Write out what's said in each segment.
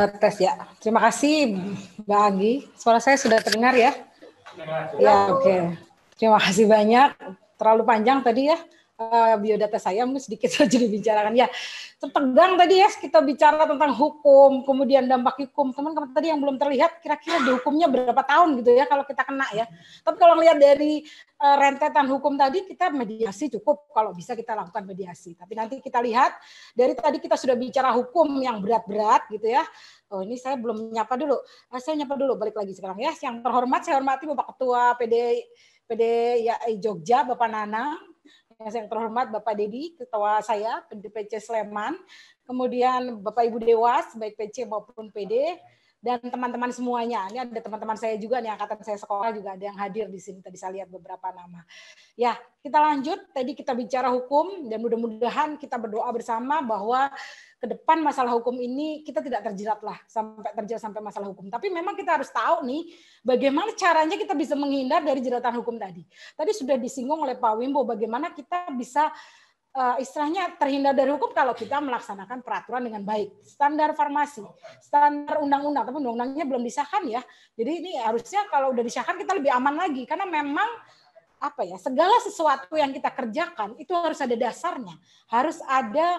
Eh, tes ya. Terima kasih Mbak Anggi. Suara saya sudah terdengar ya? Ya, oke. Okay. Terima kasih banyak. Terlalu panjang tadi ya uh, biodata saya mungkin sedikit saja dibicarakan ya tertegang tadi ya kita bicara tentang hukum kemudian dampak hukum teman-teman tadi yang belum terlihat kira-kira dihukumnya berapa tahun gitu ya kalau kita kena ya tapi kalau lihat dari uh, rentetan hukum tadi kita mediasi cukup kalau bisa kita lakukan mediasi tapi nanti kita lihat dari tadi kita sudah bicara hukum yang berat-berat gitu ya Oh ini saya belum nyapa dulu. Nah, saya nyapa dulu balik lagi sekarang ya. Yang terhormat saya hormati Bapak Ketua PD PD Jogja Bapak Nanang, yang saya terhormat Bapak Dedi, Ketua saya, PC Sleman, kemudian Bapak Ibu Dewas, baik PC maupun PD, dan teman-teman semuanya. Ini ada teman-teman saya juga nih angkatan saya sekolah juga ada yang hadir di sini tadi saya lihat beberapa nama. Ya, kita lanjut. Tadi kita bicara hukum dan mudah-mudahan kita berdoa bersama bahwa ke depan masalah hukum ini kita tidak terjerat lah sampai terjerat sampai masalah hukum. Tapi memang kita harus tahu nih bagaimana caranya kita bisa menghindar dari jeratan hukum tadi. Tadi sudah disinggung oleh Pak Wimbo bagaimana kita bisa Eh, istilahnya terhindar dari hukum kalau kita melaksanakan peraturan dengan baik. Standar farmasi, standar undang-undang, tapi undang-undangnya belum disahkan ya. Jadi ini harusnya kalau udah disahkan kita lebih aman lagi karena memang apa ya segala sesuatu yang kita kerjakan itu harus ada dasarnya, harus ada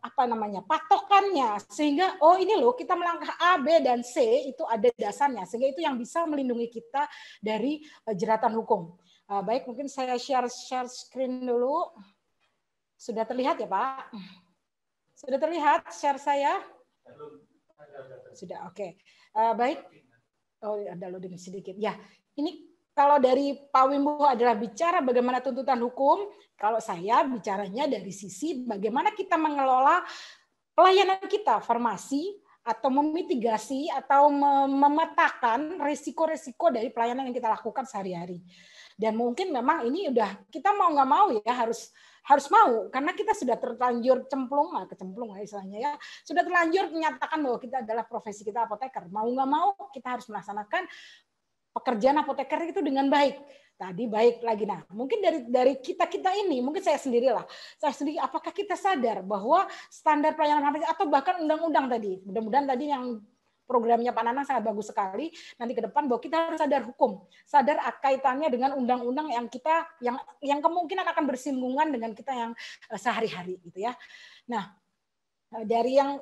apa namanya patokannya sehingga oh ini loh kita melangkah A B dan C itu ada dasarnya sehingga itu yang bisa melindungi kita dari eh, jeratan hukum. Eh, baik mungkin saya share share screen dulu. Sudah terlihat ya, Pak? Sudah terlihat share saya? Sudah, oke. Okay. Uh, eh, baik. Oh, ada loading sedikit. Ya, ini kalau dari Pak Wimbo adalah bicara bagaimana tuntutan hukum, kalau saya bicaranya dari sisi bagaimana kita mengelola pelayanan kita, formasi atau memitigasi atau memetakan risiko-risiko dari pelayanan yang kita lakukan sehari-hari dan mungkin memang ini udah kita mau nggak mau ya harus harus mau karena kita sudah terlanjur cemplung ah, lah kecemplung misalnya ya sudah terlanjur menyatakan bahwa kita adalah profesi kita apoteker mau nggak mau kita harus melaksanakan pekerjaan apoteker itu dengan baik tadi baik lagi nah mungkin dari dari kita kita ini mungkin saya sendirilah saya sendiri apakah kita sadar bahwa standar pelayanan apoteker atau bahkan undang-undang tadi mudah-mudahan tadi yang programnya Pak Nana sangat bagus sekali nanti ke depan bahwa kita harus sadar hukum, sadar kaitannya dengan undang-undang yang kita yang yang kemungkinan akan bersinggungan dengan kita yang eh, sehari-hari gitu ya. Nah, eh, dari yang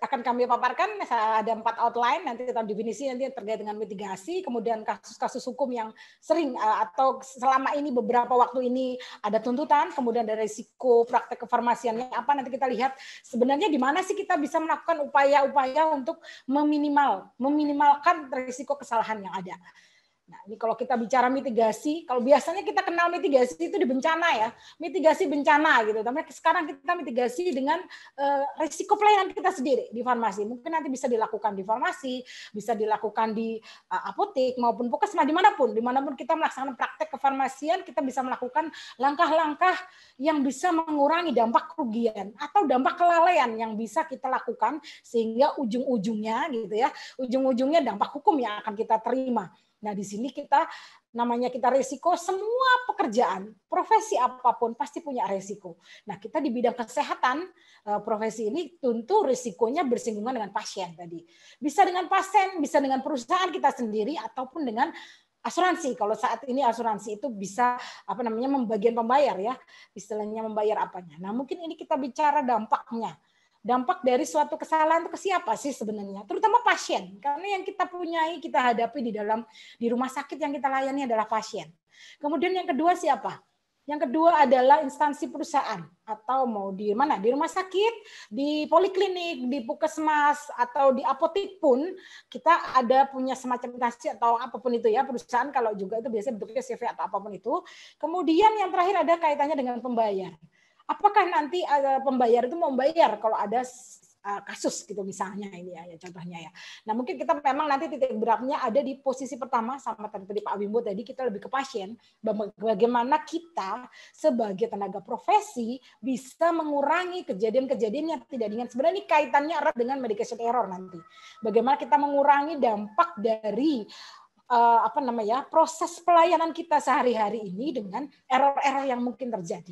akan kami paparkan eh, ada empat outline nanti tentang definisi nanti terkait dengan mitigasi kemudian kasus-kasus hukum yang sering eh, atau selama ini beberapa waktu ini ada tuntutan kemudian ada risiko praktek kefarmasiannya apa nanti kita lihat sebenarnya di mana sih kita bisa melakukan upaya-upaya untuk meminimal meminimalkan risiko kesalahan yang ada Nah, ini kalau kita bicara mitigasi, kalau biasanya kita kenal mitigasi itu di bencana ya, mitigasi bencana gitu. Tapi sekarang kita mitigasi dengan uh, risiko pelayanan kita sendiri di farmasi. Mungkin nanti bisa dilakukan di farmasi, bisa dilakukan di uh, eh, apotek maupun puskesmas nah, dimanapun, dimanapun kita melaksanakan praktek kefarmasian, kita bisa melakukan langkah-langkah yang bisa mengurangi dampak kerugian atau dampak kelalaian yang bisa kita lakukan sehingga ujung-ujungnya gitu ya, ujung-ujungnya dampak hukum yang akan kita terima. Nah, di sini kita namanya kita resiko semua pekerjaan, profesi apapun pasti punya resiko. Nah, kita di bidang kesehatan eh, profesi ini tentu resikonya bersinggungan dengan pasien tadi. Bisa dengan pasien, bisa dengan perusahaan kita sendiri ataupun dengan asuransi. Kalau saat ini asuransi itu bisa apa namanya membagian pembayar ya, istilahnya membayar apanya. Nah, mungkin ini kita bicara dampaknya dampak dari suatu kesalahan itu ke siapa sih sebenarnya? Terutama pasien, karena yang kita punyai, kita hadapi di dalam di rumah sakit yang kita layani adalah pasien. Kemudian yang kedua siapa? Yang kedua adalah instansi perusahaan atau mau di mana? Di rumah sakit, di poliklinik, di puskesmas atau di apotik pun kita ada punya semacam instansi atau apapun itu ya perusahaan kalau juga itu biasanya bentuknya CV atau apapun itu. Kemudian yang terakhir ada kaitannya dengan pembayar apakah nanti ada eh, pembayar itu mau bayar kalau ada eh, kasus gitu misalnya ini ya, ya, contohnya ya. Nah mungkin kita memang nanti titik beratnya ada di posisi pertama sama tadi Pak Wimbo tadi kita lebih ke pasien bagaimana kita sebagai tenaga profesi bisa mengurangi kejadian-kejadian yang tidak dengan Sebenarnya ini kaitannya erat dengan medication error nanti. Bagaimana kita mengurangi dampak dari uh, apa namanya proses pelayanan kita sehari-hari ini dengan error-error yang mungkin terjadi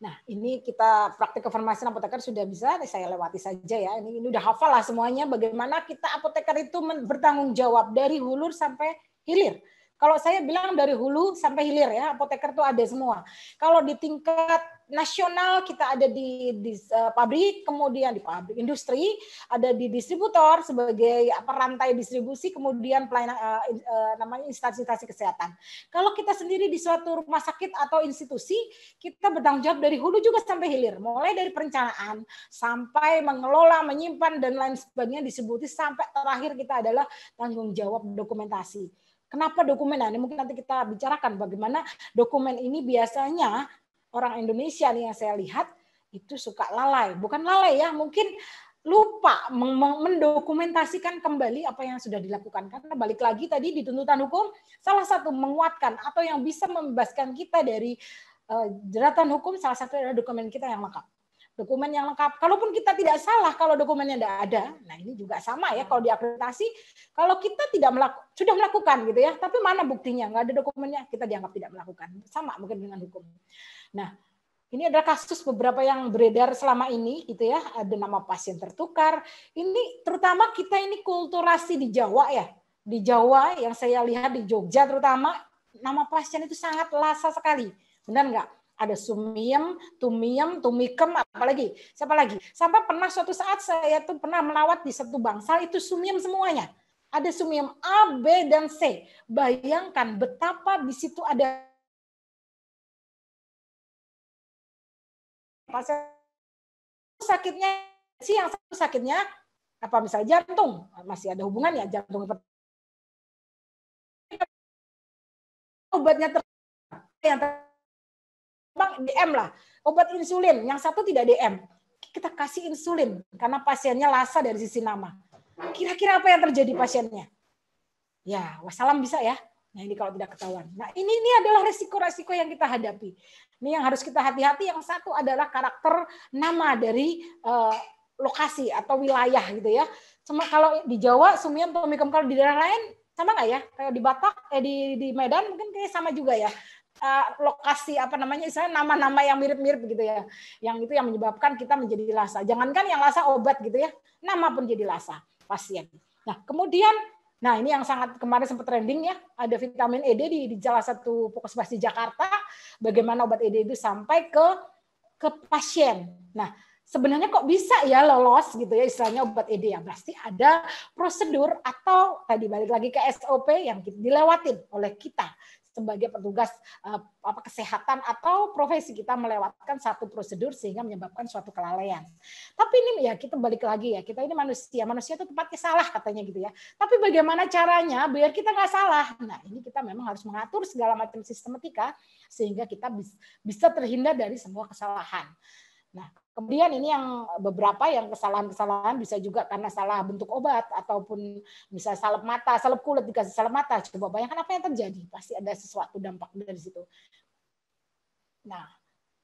Nah, ini kita praktik kefarmasian apoteker sudah bisa saya lewati saja ya. Ini, ini udah hafal lah semuanya bagaimana kita apoteker itu bertanggung jawab dari hulu sampai hilir. Kalau saya bilang dari hulu sampai hilir ya, apoteker itu ada semua. Kalau di tingkat nasional kita ada di, di uh, eh, pabrik, kemudian di pabrik industri, ada di distributor sebagai apa rantai distribusi, kemudian pelayanan uh, uh, namanya instansi-instansi kesehatan. Kalau kita sendiri di suatu rumah sakit atau institusi, kita bertanggung jawab dari hulu juga sampai hilir, mulai dari perencanaan sampai mengelola, menyimpan dan lain sebagainya distribusi sampai terakhir kita adalah tanggung jawab dokumentasi kenapa dokumen nah ini mungkin nanti kita bicarakan bagaimana dokumen ini biasanya orang Indonesia nih yang saya lihat itu suka lalai. Bukan lalai ya, mungkin lupa mendokumentasikan kembali apa yang sudah dilakukan. Karena balik lagi tadi di tuntutan hukum, salah satu menguatkan atau yang bisa membebaskan kita dari uh, jeratan hukum, salah satu adalah dokumen kita yang lengkap. Dokumen yang lengkap, kalaupun kita tidak salah kalau dokumennya tidak ada, nah ini juga sama ya kalau diakreditasi, kalau kita tidak melaku, sudah melakukan gitu ya, tapi mana buktinya? Nggak ada dokumennya, kita dianggap tidak melakukan. Sama mungkin dengan hukum. Nah, ini adalah kasus beberapa yang beredar selama ini gitu ya, ada nama pasien tertukar. Ini terutama kita ini kulturasi di Jawa ya. Di Jawa yang saya lihat di Jogja terutama nama pasien itu sangat lasa sekali. Benar nggak? Ada sumiem, tumiem, tumikem, apalagi siapa lagi? Sampai pernah suatu saat saya tuh pernah melawat di satu bangsal itu sumiem semuanya. Ada sumiem A, B, dan C. Bayangkan betapa di situ ada pasien sakitnya sih yang satu sakitnya apa misalnya jantung masih ada hubungan ya jantung obatnya ter yang DM lah obat insulin yang satu tidak DM kita kasih insulin karena pasiennya lasa dari sisi nama kira-kira apa yang terjadi pasiennya ya wassalam bisa ya Nah ini kalau tidak ketahuan. Nah ini ini adalah resiko-resiko yang kita hadapi. Ini yang harus kita hati-hati. Yang satu adalah karakter nama dari uh, lokasi atau wilayah gitu ya. Cuma kalau di Jawa, Sumian, Tomikom, kalau di daerah lain sama nggak ya? Kayak di Batak, eh di, di Medan mungkin kayak sama juga ya. Uh, lokasi apa namanya misalnya nama-nama yang mirip-mirip gitu ya yang itu yang menyebabkan kita menjadi lasa jangankan yang lasa obat gitu ya nama pun jadi lasa pasien nah kemudian Nah, ini yang sangat kemarin sempat trending ya, ada vitamin ED di, di salah satu puskesmas di Jakarta, bagaimana obat ED itu sampai ke ke pasien. Nah, sebenarnya kok bisa ya lolos gitu ya istilahnya obat ED ya pasti ada prosedur atau tadi balik lagi ke SOP yang dilewatin oleh kita sebagai petugas eh, apa kesehatan atau profesi kita melewatkan satu prosedur sehingga menyebabkan suatu kelalaian. Tapi ini ya kita balik lagi ya kita ini manusia manusia itu tempatnya salah katanya gitu ya. Tapi bagaimana caranya biar kita nggak salah? Nah ini kita memang harus mengatur segala macam sistematika sehingga kita bisa terhindar dari semua kesalahan. Nah, kemudian ini yang beberapa yang kesalahan-kesalahan bisa juga karena salah bentuk obat ataupun bisa salep mata, salep kulit dikasih salep mata. Coba bayangkan apa yang terjadi, pasti ada sesuatu dampak dari situ. Nah,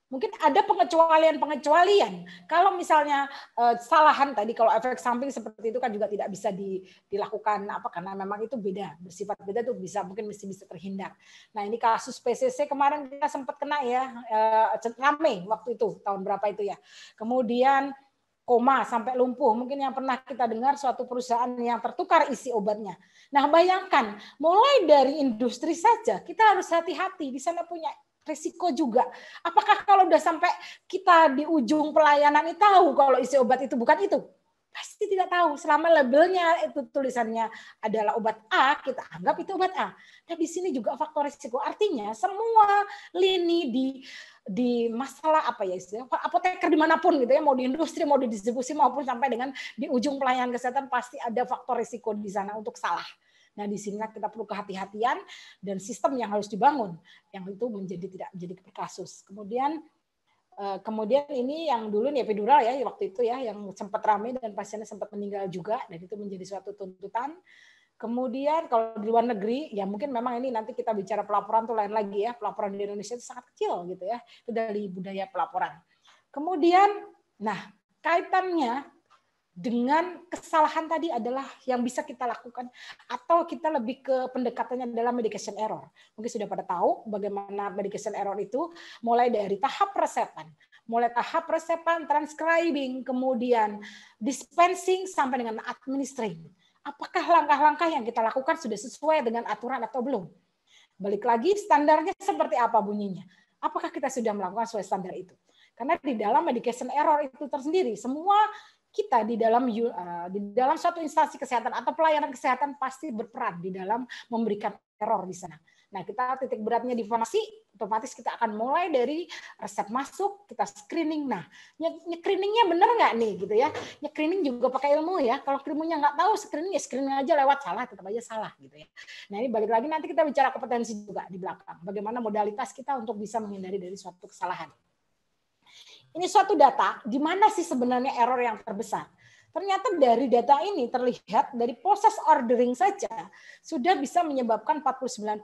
Mungkin ada pengecualian-pengecualian. Kalau misalnya eh, kesalahan tadi, kalau efek samping seperti itu kan juga tidak bisa di, dilakukan apa karena memang itu beda, bersifat beda itu bisa mungkin mesti bisa terhindar. Nah ini kasus PCC kemarin kita sempat kena ya, eh, rame waktu itu tahun berapa itu ya. Kemudian koma sampai lumpuh. Mungkin yang pernah kita dengar suatu perusahaan yang tertukar isi obatnya. Nah, bayangkan mulai dari industri saja kita harus hati-hati di sana punya resiko juga. Apakah kalau udah sampai kita di ujung pelayanan ini tahu kalau isi obat itu bukan itu? Pasti tidak tahu. Selama labelnya itu tulisannya adalah obat A, kita anggap itu obat A. Nah, di sini juga faktor risiko. Artinya semua lini di di masalah apa ya istilah apoteker dimanapun gitu ya mau di industri mau di distribusi maupun sampai dengan di ujung pelayanan kesehatan pasti ada faktor risiko di sana untuk salah Nah, di sini kita perlu kehati-hatian dan sistem yang harus dibangun yang itu menjadi tidak menjadi kasus. Kemudian eh, kemudian ini yang dulu nih epidural ya waktu itu ya yang sempat ramai dan pasiennya sempat meninggal juga dan itu menjadi suatu tuntutan. Kemudian kalau di luar negeri ya mungkin memang ini nanti kita bicara pelaporan tuh lain lagi ya. Pelaporan di Indonesia itu sangat kecil gitu ya. Itu dari budaya pelaporan. Kemudian nah kaitannya dengan kesalahan tadi adalah yang bisa kita lakukan atau kita lebih ke pendekatannya adalah medication error. Mungkin sudah pada tahu bagaimana medication error itu mulai dari tahap resepan, mulai tahap resepan, transcribing, kemudian dispensing sampai dengan administering. Apakah langkah-langkah yang kita lakukan sudah sesuai dengan aturan atau belum? Balik lagi standarnya seperti apa bunyinya? Apakah kita sudah melakukan sesuai standar itu? Karena di dalam medication error itu tersendiri, semua kita di dalam uh, di dalam suatu instansi kesehatan atau pelayanan kesehatan pasti berperan di dalam memberikan error di sana. Nah, kita titik beratnya di farmasi, otomatis kita akan mulai dari resep masuk, kita screening. Nah, screeningnya benar nggak nih gitu ya? Screening juga pakai ilmu ya. Kalau ilmunya nggak tahu screening ya screening aja lewat salah, tetap aja salah gitu ya. Nah, ini balik lagi nanti kita bicara kompetensi juga di belakang. Bagaimana modalitas kita untuk bisa menghindari dari suatu kesalahan ini suatu data di mana sih sebenarnya error yang terbesar. Ternyata dari data ini terlihat dari proses ordering saja sudah bisa menyebabkan 49%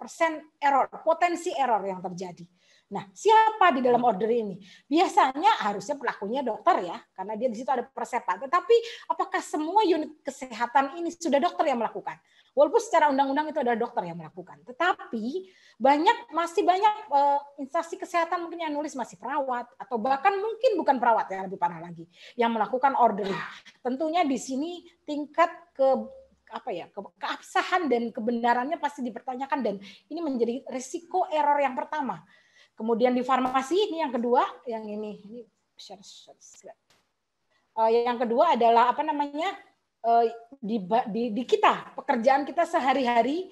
error, potensi error yang terjadi. Nah, siapa di dalam order ini? Biasanya harusnya pelakunya dokter ya, karena dia di situ ada persepat. Tetapi apakah semua unit kesehatan ini sudah dokter yang melakukan? Walaupun secara undang-undang itu ada dokter yang melakukan, tetapi banyak masih banyak uh, instansi kesehatan mungkin yang nulis masih perawat atau bahkan mungkin bukan perawat yang lebih parah lagi yang melakukan ordering. Tentunya di sini tingkat ke apa ya ke, keabsahan dan kebenarannya pasti dipertanyakan dan ini menjadi risiko error yang pertama Kemudian di farmasi ini yang kedua, yang ini, ini share, share, share. Uh, yang kedua adalah apa namanya uh, di, di, di kita pekerjaan kita sehari-hari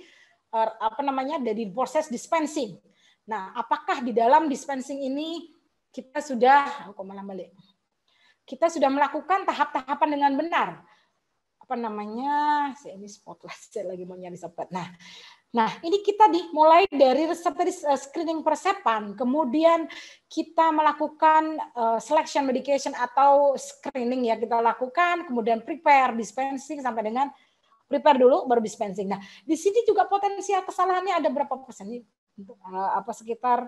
uh, apa namanya dari proses dispensing. Nah, apakah di dalam dispensing ini kita sudah aku oh, malah balik. Kita sudah melakukan tahap-tahapan dengan benar. Apa namanya? Saya ini spotlight saya lagi mau nyari sobat. Nah, Nah, ini kita dimulai dari resep eh, screening persepan, kemudian kita melakukan eh, selection medication atau screening ya kita lakukan, kemudian prepare, dispensing sampai dengan prepare dulu baru dispensing. Nah, di sini juga potensial kesalahannya ada berapa persen? Ini untuk eh, apa sekitar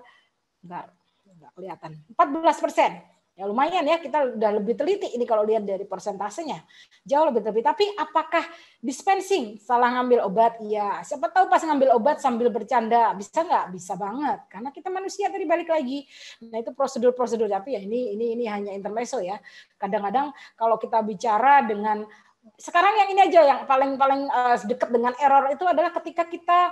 enggak enggak kelihatan. 14 persen. Ya lumayan ya kita udah lebih teliti ini kalau lihat dari persentasenya. Jauh lebih teliti. Tapi apakah dispensing salah ngambil obat? Iya. Siapa tahu pas ngambil obat sambil bercanda bisa nggak? Bisa banget. Karena kita manusia tadi balik lagi. Nah itu prosedur-prosedur tapi ya ini ini ini hanya intermezzo ya. Kadang-kadang kalau kita bicara dengan sekarang yang ini aja yang paling paling uh, dekat dengan error itu adalah ketika kita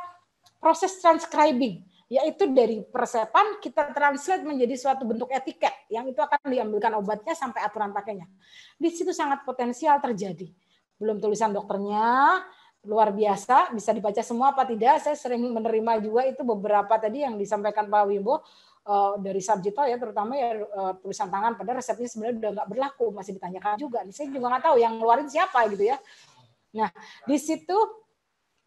proses transcribing yaitu dari persepan kita translate menjadi suatu bentuk etiket yang itu akan diambilkan obatnya sampai aturan pakainya. Di situ sangat potensial terjadi. Belum tulisan dokternya, luar biasa, bisa dibaca semua apa tidak. Saya sering menerima juga itu beberapa tadi yang disampaikan Pak Wimbo, Uh, dari subjito ya terutama ya uh, tulisan tangan pada resepnya sebenarnya udah nggak berlaku masih ditanyakan juga saya juga nggak tahu yang ngeluarin siapa gitu ya nah di situ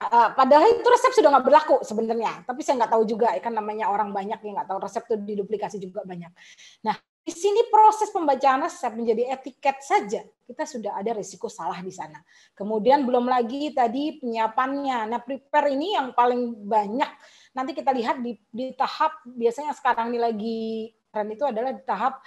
uh, padahal itu resep sudah nggak berlaku sebenarnya tapi saya nggak tahu juga kan namanya orang banyak yang nggak tahu resep itu diduplikasi juga banyak nah di sini proses pembacaan resep menjadi etiket saja kita sudah ada risiko salah di sana kemudian belum lagi tadi penyiapannya nah prepare ini yang paling banyak nanti kita lihat di, di tahap biasanya sekarang ini lagi tren itu adalah di tahap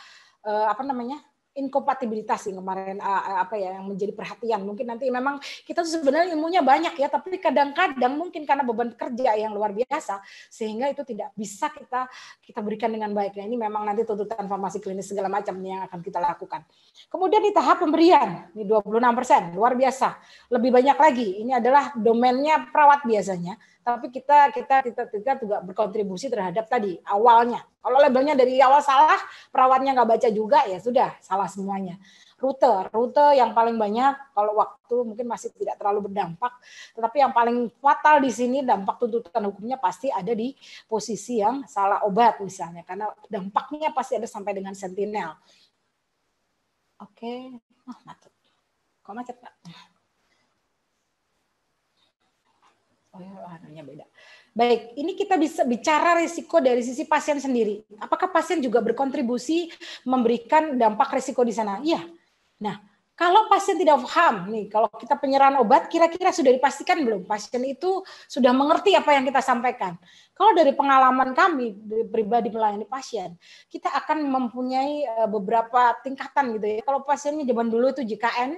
uh, apa namanya inkompatibilitas sih kemarin eh, eh, apa ya yang menjadi perhatian. Mungkin nanti memang kita tuh sebenarnya ilmunya banyak ya, tapi kadang-kadang mungkin karena beban kerja yang luar biasa sehingga itu tidak bisa kita kita berikan dengan baik. Nah, ini memang nanti tuntutan farmasi klinis segala macam yang akan kita lakukan. Kemudian di tahap pemberian, ini 26%, luar biasa. Lebih banyak lagi. Ini adalah domainnya perawat biasanya, tapi kita kita kita kita juga berkontribusi terhadap tadi awalnya. Kalau labelnya dari awal salah, perawatnya nggak baca juga ya sudah salah semuanya. Rute, rute yang paling banyak kalau waktu mungkin masih tidak terlalu berdampak, tetapi yang paling fatal di sini dampak tuntutan hukumnya pasti ada di posisi yang salah obat misalnya karena dampaknya pasti ada sampai dengan sentinel. Oke, okay. oh, macet. Kok macet, Pak? Oh ya, warnanya beda. Baik, ini kita bisa bicara risiko dari sisi pasien sendiri. Apakah pasien juga berkontribusi memberikan dampak risiko di sana? Iya. Nah, kalau pasien tidak paham nih, kalau kita penyerahan obat kira-kira sudah dipastikan belum pasien itu sudah mengerti apa yang kita sampaikan. Kalau dari pengalaman kami dari pribadi melayani pasien, kita akan mempunyai eh, beberapa tingkatan gitu ya. Kalau pasiennya zaman dulu itu JKN,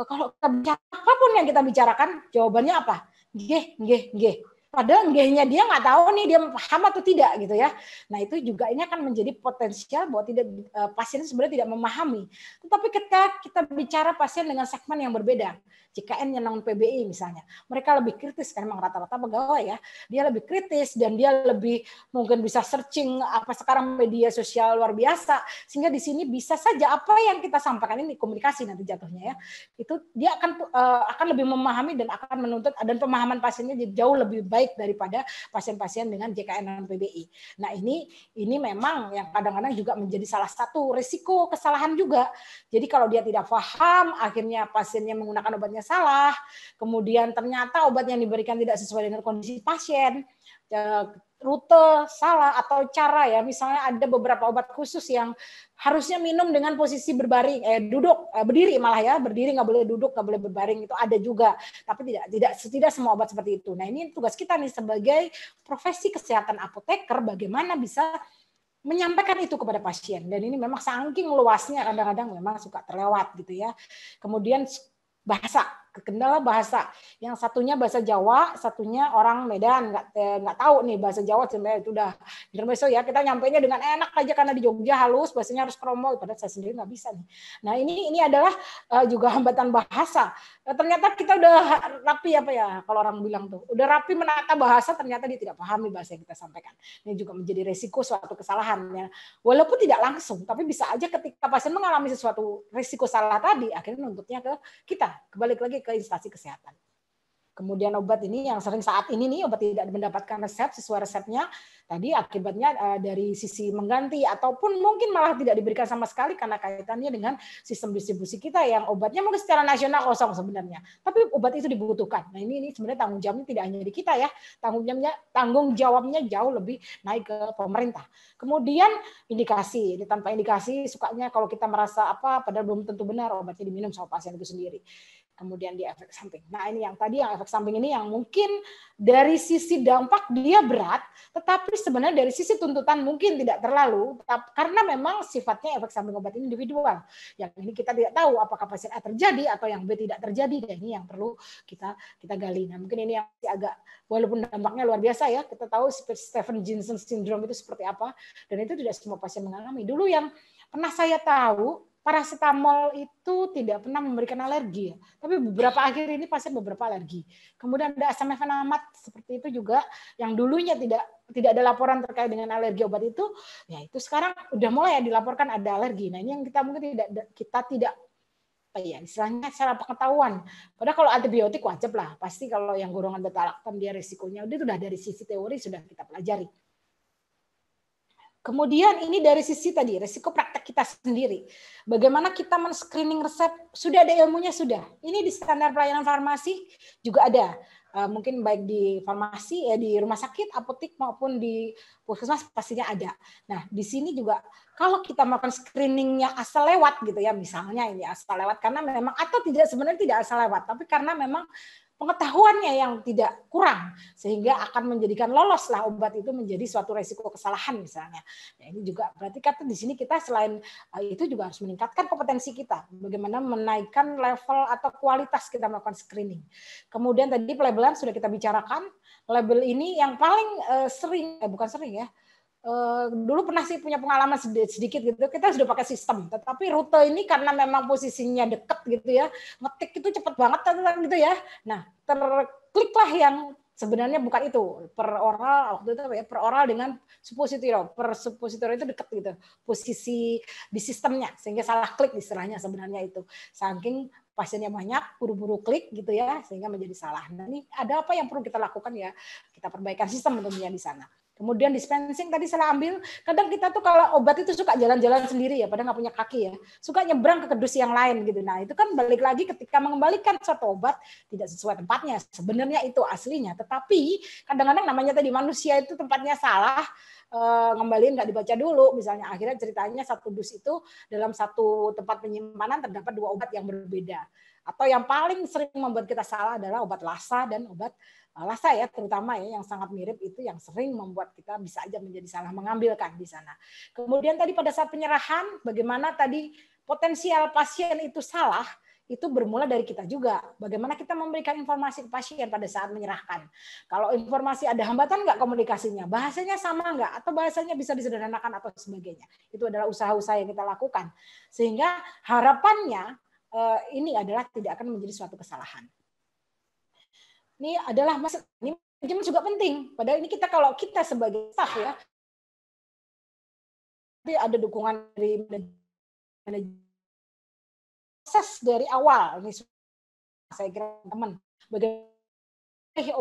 eh, kalau kita bicara apapun yang kita bicarakan, jawabannya apa? Nggih, nggih, nggih Padahal gengnya dia nggak tahu nih dia paham atau tidak gitu ya. Nah itu juga ini akan menjadi potensial bahwa tidak eh, pasien sebenarnya tidak memahami. Tetapi ketika kita bicara pasien dengan segmen yang berbeda, JKN yang non PBI misalnya, mereka lebih kritis Karena memang rata-rata pegawai ya. Dia lebih kritis dan dia lebih mungkin bisa searching apa sekarang media sosial luar biasa sehingga di sini bisa saja apa yang kita sampaikan ini komunikasi nanti jatuhnya ya. Itu dia akan eh, akan lebih memahami dan akan menuntut dan pemahaman pasiennya jauh lebih baik baik daripada pasien-pasien dengan JKN non PBI. Nah ini ini memang yang kadang-kadang juga menjadi salah satu risiko kesalahan juga. Jadi kalau dia tidak paham, akhirnya pasiennya menggunakan obatnya salah, kemudian ternyata obat yang diberikan tidak sesuai dengan kondisi pasien eh, rute salah atau cara ya misalnya ada beberapa obat khusus yang harusnya minum dengan posisi berbaring eh duduk eh, berdiri malah ya berdiri nggak boleh duduk nggak boleh berbaring itu ada juga tapi tidak tidak tidak semua obat seperti itu nah ini tugas kita nih sebagai profesi kesehatan apoteker bagaimana bisa menyampaikan itu kepada pasien dan ini memang saking luasnya kadang-kadang memang suka terlewat gitu ya kemudian bahasa kendala bahasa. Yang satunya bahasa Jawa, satunya orang Medan nggak eh, nggak tahu nih bahasa Jawa sebenarnya itu udah Jermeso ya kita nyampainya dengan enak aja karena di Jogja halus bahasanya harus kromo padahal saya sendiri nggak bisa nih. Nah ini ini adalah uh, juga hambatan bahasa. Nah, ternyata kita udah rapi apa ya kalau orang bilang tuh udah rapi menata bahasa ternyata dia tidak pahami bahasa yang kita sampaikan. Ini juga menjadi resiko suatu kesalahan ya. Walaupun tidak langsung tapi bisa aja ketika pasien mengalami sesuatu resiko salah tadi akhirnya nuntutnya ke kita kembali lagi ke instansi kesehatan. Kemudian obat ini yang sering saat ini nih obat tidak mendapatkan resep sesuai resepnya tadi akibatnya eh, dari sisi mengganti ataupun mungkin malah tidak diberikan sama sekali karena kaitannya dengan sistem distribusi kita yang obatnya mungkin secara nasional kosong sebenarnya tapi obat itu dibutuhkan. Nah ini, ini sebenarnya tanggung jawabnya tidak hanya di kita ya tanggung jawabnya tanggung jawabnya jauh lebih naik ke pemerintah. Kemudian indikasi ini tanpa indikasi sukanya kalau kita merasa apa padahal belum tentu benar obatnya diminum sama pasien itu sendiri kemudian di efek samping. Nah, ini yang tadi yang efek samping ini yang mungkin dari sisi dampak dia berat, tetapi sebenarnya dari sisi tuntutan mungkin tidak terlalu karena memang sifatnya efek samping obat ini individual. Yang ini kita tidak tahu apakah pasien A terjadi atau yang B tidak terjadi dan ini yang perlu kita kita gali. Nah, mungkin ini yang agak walaupun dampaknya luar biasa ya, kita tahu Stephen Jensen syndrome itu seperti apa dan itu tidak semua pasien mengalami. Dulu yang pernah saya tahu paracetamol itu tidak pernah memberikan alergi, ya. tapi beberapa akhir ini pasien beberapa alergi. Kemudian ada asam efenamat seperti itu juga yang dulunya tidak tidak ada laporan terkait dengan alergi obat itu, ya itu sekarang udah mulai ya dilaporkan ada alergi. Nah ini yang kita mungkin tidak kita tidak apa ya istilahnya secara pengetahuan. Padahal kalau antibiotik wajib lah, pasti kalau yang golongan beta laktam dia resikonya udah sudah dari sisi teori sudah kita pelajari. Kemudian ini dari sisi tadi resiko praktek kita sendiri. Bagaimana kita men-screening resep? Sudah ada ilmunya sudah. Ini di standar pelayanan farmasi juga ada. Eh, mungkin baik di farmasi ya di rumah sakit, apotek maupun di puskesmas pastinya ada. Nah, di sini juga kalau kita melakukan screeningnya asal lewat gitu ya, misalnya ini asal lewat karena memang atau tidak sebenarnya tidak asal lewat, tapi karena memang pengetahuannya yang tidak kurang sehingga akan menjadikan loloslah obat itu menjadi suatu resiko kesalahan misalnya. Nah, ini juga berarti kata di sini kita selain eh, itu juga harus meningkatkan kompetensi kita, bagaimana menaikkan level atau kualitas kita melakukan screening. Kemudian tadi pelabelan sudah kita bicarakan, label ini yang paling eh, sering eh, bukan sering ya, Eh, dulu pernah sih punya pengalaman sedikit, gitu kita sudah pakai sistem tetapi rute ini karena memang posisinya dekat gitu ya ngetik itu cepet banget gitu ya nah terkliklah yang sebenarnya bukan itu per oral waktu itu ya per oral dengan suppositor per suppositor itu dekat gitu posisi di sistemnya sehingga salah klik istilahnya sebenarnya itu saking pasiennya banyak buru-buru klik gitu ya sehingga menjadi salah nah ini ada apa yang perlu kita lakukan ya kita perbaikan sistem tentunya di sana Kemudian dispensing tadi salah ambil, kadang kita tuh kalau obat itu suka jalan-jalan sendiri ya, padahal nggak punya kaki ya, suka nyebrang ke kedus yang lain gitu. Nah itu kan balik lagi ketika mengembalikan suatu obat tidak sesuai tempatnya, sebenarnya itu aslinya. Tetapi kadang-kadang namanya tadi manusia itu tempatnya salah, eh, ngembalin nggak dibaca dulu, misalnya akhirnya ceritanya satu dus itu dalam satu tempat penyimpanan terdapat dua obat yang berbeda atau yang paling sering membuat kita salah adalah obat lasa dan obat Malah eh, ya terutama ya yang sangat mirip itu yang sering membuat kita bisa aja menjadi salah mengambilkan di sana. Kemudian tadi pada saat penyerahan bagaimana tadi potensial pasien itu salah itu bermula dari kita juga. Bagaimana kita memberikan informasi ke pasien pada saat menyerahkan. Kalau informasi ada hambatan nggak komunikasinya, bahasanya sama nggak, atau bahasanya bisa disederhanakan atau sebagainya. Itu adalah usaha-usaha yang kita lakukan. Sehingga harapannya eh, ini adalah tidak akan menjadi suatu kesalahan ini adalah masuk ini manajemen juga penting. Padahal ini kita kalau kita sebagai staff ya, tapi ada dukungan dari manajemen proses dari awal ini saya kira teman bagaimana eh,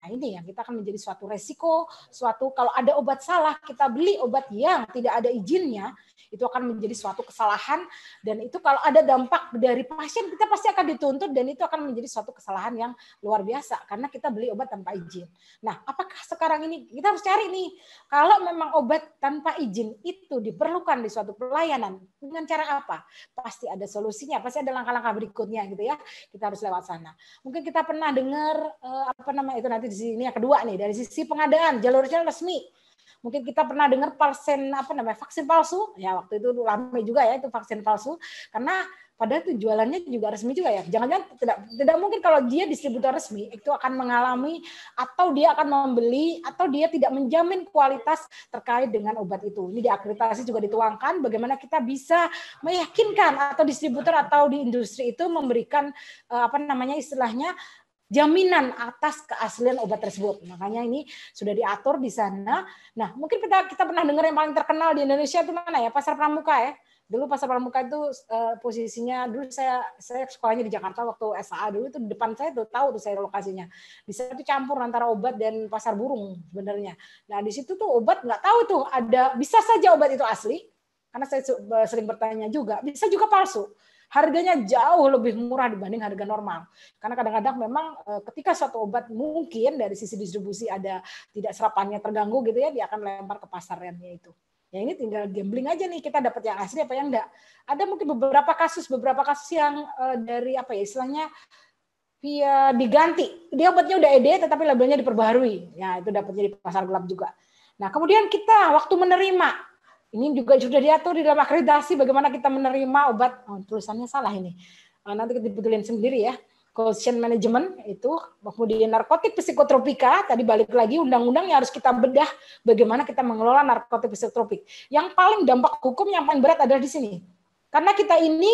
Nah ini yang kita akan menjadi suatu resiko, suatu kalau ada obat salah kita beli obat yang tidak ada izinnya, itu akan menjadi suatu kesalahan dan itu kalau ada dampak dari pasien kita pasti akan dituntut dan itu akan menjadi suatu kesalahan yang luar biasa karena kita beli obat tanpa izin. Nah, apakah sekarang ini kita harus cari nih kalau memang obat tanpa izin itu diperlukan di suatu pelayanan dengan cara apa? Pasti ada solusinya, pasti ada langkah-langkah berikutnya gitu ya. Kita harus lewat sana. Mungkin kita pernah dengar eh, apa namanya itu nanti di sini yang kedua nih dari sisi pengadaan jalur jalurnya resmi. Mungkin kita pernah dengar persen apa namanya vaksin palsu. Ya waktu itu lama juga ya itu vaksin palsu karena padahal itu jualannya juga resmi juga ya. Jangan-jangan tidak tidak mungkin kalau dia distributor resmi itu akan mengalami atau dia akan membeli atau dia tidak menjamin kualitas terkait dengan obat itu. Ini diakreditasi juga dituangkan bagaimana kita bisa meyakinkan atau distributor atau di industri itu memberikan eh, apa namanya istilahnya jaminan atas keaslian obat tersebut. Makanya ini sudah diatur di sana. Nah, mungkin kita kita pernah dengar yang paling terkenal di Indonesia itu mana ya? Pasar Pramuka ya. Dulu Pasar Pramuka itu uh, posisinya dulu saya saya sekolahnya di Jakarta waktu SAA dulu itu depan saya tuh tahu tuh saya lokasinya. Di sana itu campur antara obat dan pasar burung sebenarnya. Nah, di situ tuh obat nggak tahu tuh ada bisa saja obat itu asli karena saya sering bertanya juga, bisa juga palsu harganya jauh lebih murah dibanding harga normal. Karena kadang-kadang memang eh, ketika satu obat mungkin dari sisi distribusi ada tidak serapannya terganggu gitu ya, dia akan lempar ke pasarnya itu. Ya ini tinggal gambling aja nih kita dapat yang asli apa yang enggak. Ada mungkin beberapa kasus beberapa kasus yang eh, dari apa ya istilahnya via diganti. Dia obatnya udah ED tetapi labelnya diperbaharui. Ya itu dapatnya di pasar gelap juga. Nah, kemudian kita waktu menerima ini juga sudah diatur di dalam akreditasi bagaimana kita menerima obat. Oh, tulisannya salah ini. Oh, nanti kita sendiri ya. Quotient management itu kemudian narkotik psikotropika tadi balik lagi undang-undang yang harus kita bedah bagaimana kita mengelola narkotik psikotropik. Yang paling dampak hukum yang paling berat adalah di sini. Karena kita ini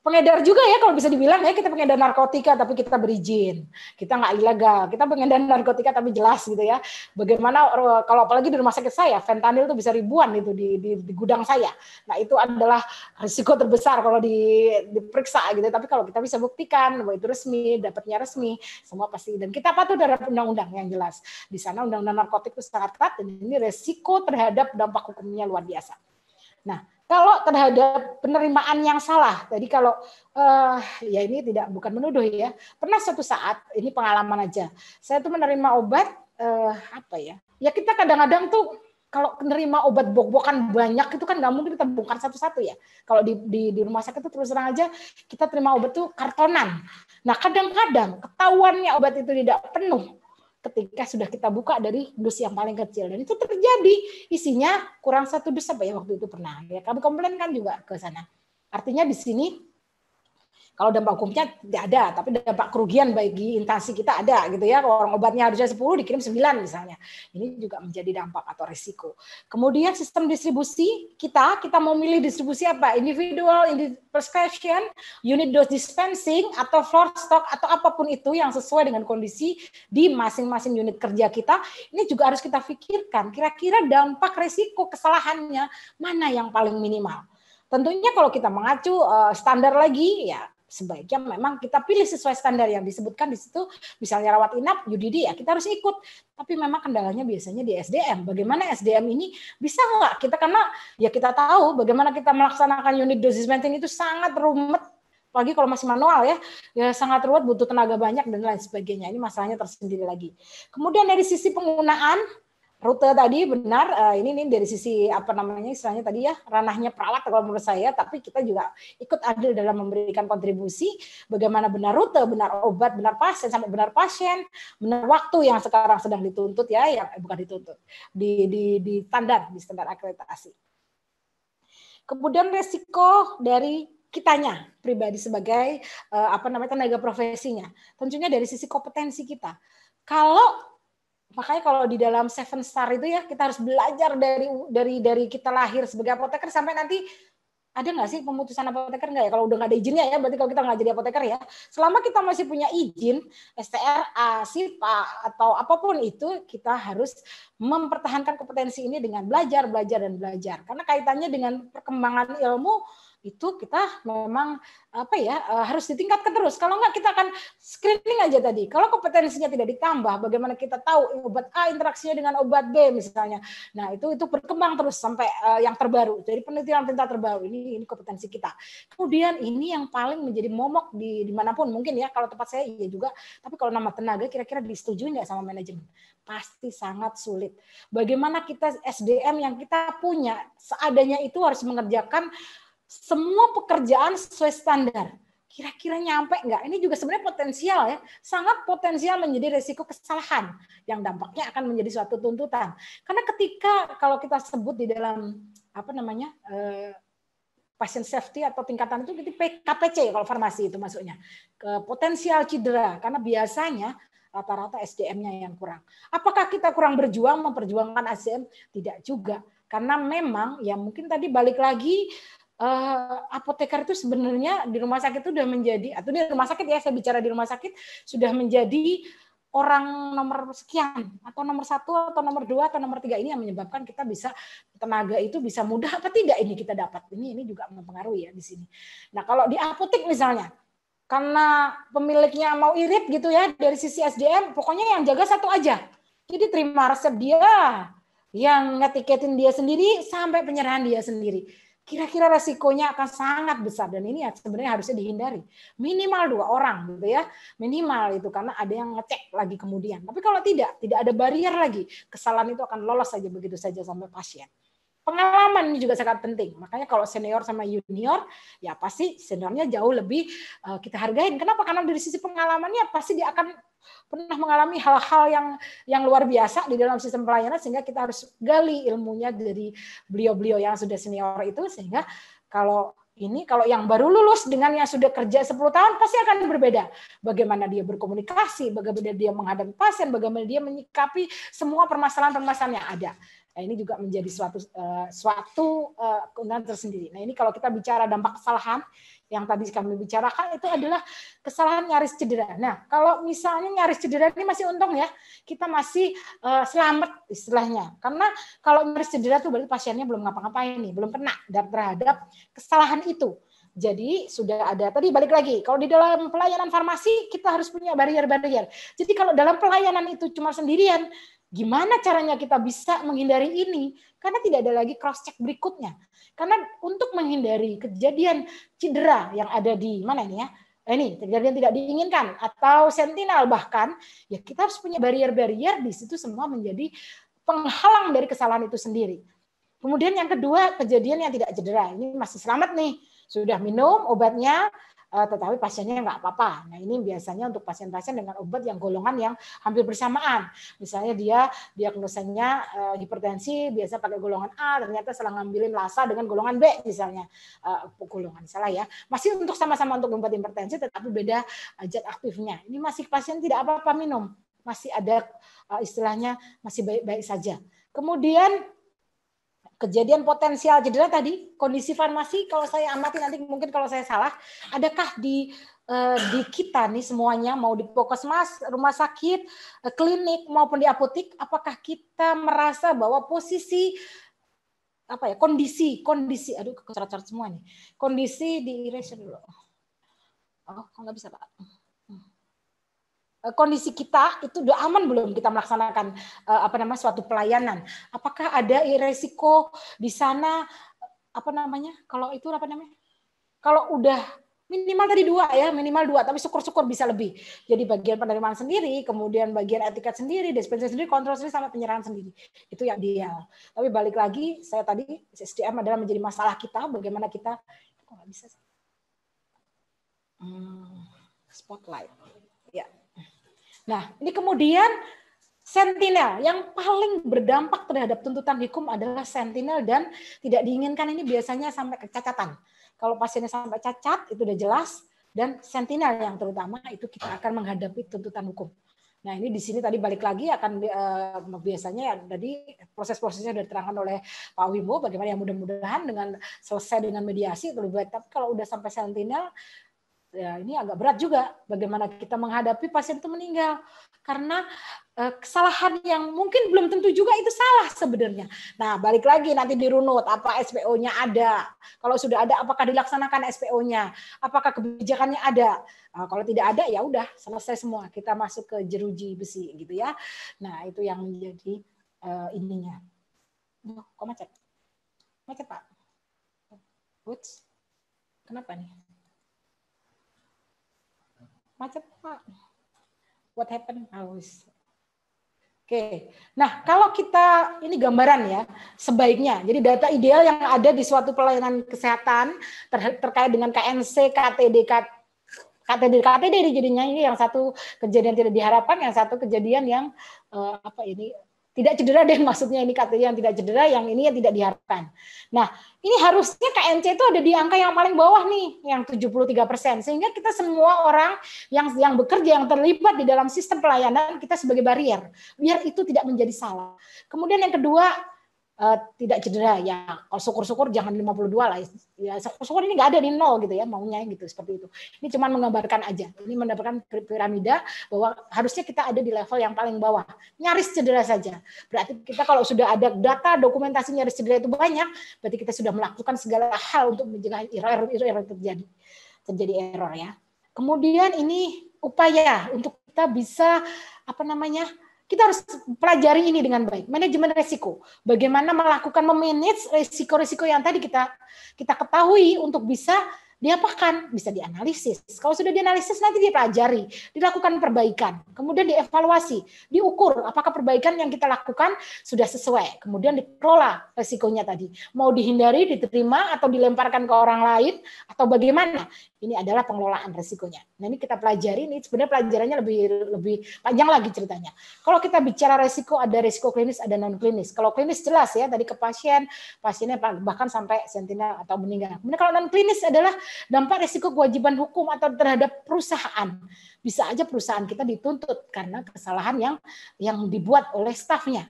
pengedar juga ya kalau bisa dibilang ya kita pengedar narkotika tapi kita berizin kita nggak ilegal kita pengedar narkotika tapi jelas gitu ya bagaimana kalau apalagi di rumah sakit saya fentanyl itu bisa ribuan itu di, di, di gudang saya nah itu adalah risiko terbesar kalau di, diperiksa gitu tapi kalau kita bisa buktikan bahwa itu resmi dapatnya resmi semua pasti dan kita patuh terhadap undang-undang yang jelas di sana undang-undang narkotik itu sangat ketat dan ini resiko terhadap dampak hukumnya luar biasa nah kalau terhadap penerimaan yang salah, jadi kalau uh, ya ini tidak bukan menuduh ya, pernah suatu saat ini pengalaman aja, saya tuh menerima obat uh, apa ya? Ya kita kadang-kadang tuh kalau menerima obat bok-bokan banyak itu kan nggak mungkin kita bongkar satu-satu ya. Kalau di, di, di rumah sakit itu terus terang aja kita terima obat tuh kartonan. Nah kadang-kadang ketahuannya obat itu tidak penuh ketika sudah kita buka dari dus yang paling kecil dan itu terjadi isinya kurang satu dus apa ya waktu itu pernah ya kami komplain kan juga ke sana artinya di sini kalau dampak hukumnya tidak ada, tapi dampak kerugian bagi intansi kita ada gitu ya. Orang obatnya harusnya 10 dikirim 9 misalnya. Ini juga menjadi dampak atau risiko. Kemudian sistem distribusi kita, kita mau milih distribusi apa? Individual, individual prescription, unit dose dispensing, atau floor stock, atau apapun itu yang sesuai dengan kondisi di masing-masing unit kerja kita. Ini juga harus kita pikirkan. Kira-kira dampak risiko kesalahannya mana yang paling minimal? Tentunya kalau kita mengacu eh, standar lagi ya sebaiknya memang kita pilih sesuai standar yang disebutkan di situ. Misalnya rawat inap, UDD ya kita harus ikut. Tapi memang kendalanya biasanya di SDM. Bagaimana SDM ini bisa nggak kita karena ya kita tahu bagaimana kita melaksanakan unit dosis maintain itu sangat rumit Lagi kalau masih manual ya, ya sangat ruwet, butuh tenaga banyak dan lain sebagainya. Ini masalahnya tersendiri lagi. Kemudian dari sisi penggunaan rute tadi benar uh, ini nih dari sisi apa namanya istilahnya tadi ya ranahnya perawat kalau menurut saya tapi kita juga ikut adil dalam memberikan kontribusi bagaimana benar rute benar obat benar pasien sampai benar pasien benar waktu yang sekarang sedang dituntut ya yang eh, bukan dituntut di di di standar di standar akreditasi kemudian resiko dari kitanya pribadi sebagai uh, apa namanya tenaga profesinya tentunya dari sisi kompetensi kita kalau makanya kalau di dalam Seven Star itu ya kita harus belajar dari dari dari kita lahir sebagai apoteker sampai nanti ada nggak sih pemutusan apoteker nggak ya? Kalau udah nggak ada izinnya ya, berarti kalau kita nggak jadi apoteker ya. Selama kita masih punya izin, STRA, SIPA, atau apapun itu, kita harus mempertahankan kompetensi ini dengan belajar, belajar, dan belajar. Karena kaitannya dengan perkembangan ilmu, itu kita memang apa ya eh, harus ditingkatkan terus. Kalau enggak kita akan screening aja tadi. Kalau kompetensinya tidak ditambah, bagaimana kita tahu obat A interaksinya dengan obat B misalnya. Nah, itu itu berkembang terus sampai uh, yang terbaru. Jadi penelitian penelitian terbaru ini ini kompetensi kita. Kemudian ini yang paling menjadi momok di dimanapun mungkin ya kalau tempat saya iya juga, tapi kalau nama tenaga kira-kira disetujui nggak sama manajemen? Pasti sangat sulit. Bagaimana kita SDM yang kita punya seadanya itu harus mengerjakan semua pekerjaan sesuai standar. Kira-kira nyampe nggak? Ini juga sebenarnya potensial ya, sangat potensial menjadi resiko kesalahan yang dampaknya akan menjadi suatu tuntutan. Karena ketika kalau kita sebut di dalam apa namanya eh, patient safety atau tingkatan itu gitu KPC kalau farmasi itu masuknya ke potensial cedera karena biasanya rata-rata SDM-nya yang kurang. Apakah kita kurang berjuang memperjuangkan SDM? Tidak juga. Karena memang ya mungkin tadi balik lagi uh, apoteker itu sebenarnya di rumah sakit itu sudah menjadi atau di rumah sakit ya saya bicara di rumah sakit sudah menjadi orang nomor sekian atau nomor satu atau nomor dua atau nomor tiga ini yang menyebabkan kita bisa tenaga itu bisa mudah apa tidak ini kita dapat ini ini juga mempengaruhi ya di sini. Nah kalau di apotek misalnya karena pemiliknya mau irit gitu ya dari sisi SDM pokoknya yang jaga satu aja jadi terima resep dia yang ngetiketin dia sendiri sampai penyerahan dia sendiri kira-kira resikonya akan sangat besar dan ini ya sebenarnya harusnya dihindari. Minimal dua orang gitu ya. Minimal itu karena ada yang ngecek lagi kemudian. Tapi kalau tidak, tidak ada barrier lagi, kesalahan itu akan lolos saja begitu saja sampai pasien. Pengalaman ini juga sangat penting. Makanya kalau senior sama junior, ya pasti seniornya jauh lebih eh, kita hargain. Kenapa? Karena dari sisi pengalamannya pasti dia akan pernah mengalami hal-hal yang yang luar biasa di dalam sistem pelayanan sehingga kita harus gali ilmunya dari beliau-beliau yang sudah senior itu sehingga kalau ini kalau yang baru lulus dengan yang sudah kerja 10 tahun pasti akan berbeda. Bagaimana dia berkomunikasi, bagaimana dia menghadapi pasien, bagaimana dia menyikapi semua permasalahan-permasalahan yang ada. Nah, ini juga menjadi suatu uh, suatu uh, eh, keuntungan tersendiri. Nah, ini kalau kita bicara dampak kesalahan yang tadi kami bicarakan itu adalah kesalahan nyaris cedera. Nah, kalau misalnya nyaris cedera ini masih untung ya, kita masih uh, selamat istilahnya. Karena kalau nyaris cedera tuh berarti pasiennya belum ngapa-ngapain nih, belum kena terhadap kesalahan itu. Jadi sudah ada tadi balik lagi kalau di dalam pelayanan farmasi kita harus punya barrier-barrier. Jadi kalau dalam pelayanan itu cuma sendirian, gimana caranya kita bisa menghindari ini? Karena tidak ada lagi cross check berikutnya. Karena untuk menghindari kejadian cedera yang ada di mana ini ya? Eh, ini kejadian tidak diinginkan atau sentinel bahkan ya kita harus punya barrier-barrier di situ semua menjadi penghalang dari kesalahan itu sendiri. Kemudian yang kedua kejadian yang tidak cedera ini masih selamat nih sudah minum obatnya, eh, tetapi pasiennya nggak apa-apa. Nah ini biasanya untuk pasien-pasien dengan obat yang golongan yang hampir bersamaan. Misalnya dia diagnosanya uh, hipertensi, biasa pakai golongan A, ternyata salah ngambilin lasa dengan golongan B misalnya. Uh, golongan salah ya. Masih untuk sama-sama untuk obat hipertensi, tetapi beda zat aktifnya. Ini masih pasien tidak apa-apa minum, masih ada uh, istilahnya masih baik-baik saja. Kemudian kejadian potensial cedera tadi kondisi farmasi kalau saya amati nanti mungkin kalau saya salah adakah di uh, di kita nih semuanya mau di puskesmas rumah sakit uh, klinik maupun di apotik apakah kita merasa bahwa posisi apa ya kondisi kondisi aduh kecerat-cerat semua nih kondisi di dulu oh nggak bisa pak Eh, kondisi kita itu udah aman belum kita melaksanakan eh, apa namanya suatu pelayanan apakah ada resiko di sana eh, apa namanya kalau itu apa namanya kalau udah minimal tadi dua ya minimal dua tapi syukur-syukur bisa lebih jadi bagian penerimaan sendiri kemudian bagian etiket sendiri dispensasi sendiri kontrol sendiri sama penyerahan sendiri itu yang ideal tapi balik lagi saya tadi SDM adalah menjadi masalah kita bagaimana kita kok nggak bisa hmm, spotlight Nah, ini kemudian sentinel yang paling berdampak terhadap tuntutan hukum adalah sentinel dan tidak diinginkan ini biasanya sampai kecacatan. Kalau pasiennya sampai cacat itu sudah jelas dan sentinel yang terutama itu kita akan menghadapi tuntutan hukum. Nah ini di sini tadi balik lagi akan uh, biasanya ya tadi proses-prosesnya sudah diterangkan oleh Pak Wibo bagaimana yang mudah-mudahan dengan selesai dengan mediasi terlebih baik. Tapi kalau sudah sampai sentinel ya ini agak berat juga bagaimana kita menghadapi pasien itu meninggal karena eh, kesalahan yang mungkin belum tentu juga itu salah sebenarnya. Nah, balik lagi nanti dirunut apa SPO-nya ada. Kalau sudah ada apakah dilaksanakan SPO-nya? Apakah kebijakannya ada? Nah, kalau tidak ada ya udah selesai semua. Kita masuk ke jeruji besi gitu ya. Nah, itu yang menjadi eh, ininya. Oh, kok macet? Macet, Pak. Woods. Kenapa nih? macet pak what happened Always. Ah, Oke, nah kalau kita ini gambaran ya sebaiknya, jadi data ideal yang ada di suatu pelayanan kesehatan ter terkait dengan KNC, KTD, KTD, KTD jadinya ini yang satu kejadian tidak diharapkan, yang satu kejadian yang uh, apa ini tidak cedera deh maksudnya ini kata yang tidak cedera, yang ini yang tidak diharapkan. Nah, ini harusnya KNC itu ada di angka yang paling bawah nih, yang 73 persen. Sehingga kita semua orang yang yang bekerja, yang terlibat di dalam sistem pelayanan kita sebagai barrier, biar itu tidak menjadi salah. Kemudian yang kedua, Eh, tidak cedera ya kalau syukur-syukur jangan 52 lah ya syukur-syukur ini nggak ada di nol gitu ya maunya gitu seperti itu ini cuma menggambarkan aja ini mendapatkan piramida bahwa harusnya kita ada di level yang paling bawah nyaris cedera saja berarti kita kalau sudah ada data dokumentasi nyaris cedera itu banyak berarti kita sudah melakukan segala hal untuk mencegah error, error, error terjadi terjadi error ya kemudian ini upaya untuk kita bisa apa namanya kita harus pelajari ini dengan baik. Manajemen resiko. Bagaimana melakukan memanage resiko-resiko yang tadi kita kita ketahui untuk bisa diapakan? Bisa dianalisis. Kalau sudah dianalisis nanti dia pelajari, dilakukan perbaikan, kemudian dievaluasi, diukur apakah perbaikan yang kita lakukan sudah sesuai, kemudian dikelola resikonya tadi. Mau dihindari, diterima atau dilemparkan ke orang lain atau bagaimana? Ini adalah pengelolaan resikonya. Nah, ini kita pelajari ini sebenarnya pelajarannya lebih lebih panjang lagi ceritanya. Kalau kita bicara resiko ada resiko klinis, ada non klinis. Kalau klinis jelas ya tadi ke pasien, pasiennya bahkan sampai sentinel atau meninggal. Kemudian kalau non klinis adalah dampak risiko kewajiban hukum atau terhadap perusahaan. Bisa aja perusahaan kita dituntut karena kesalahan yang yang dibuat oleh stafnya.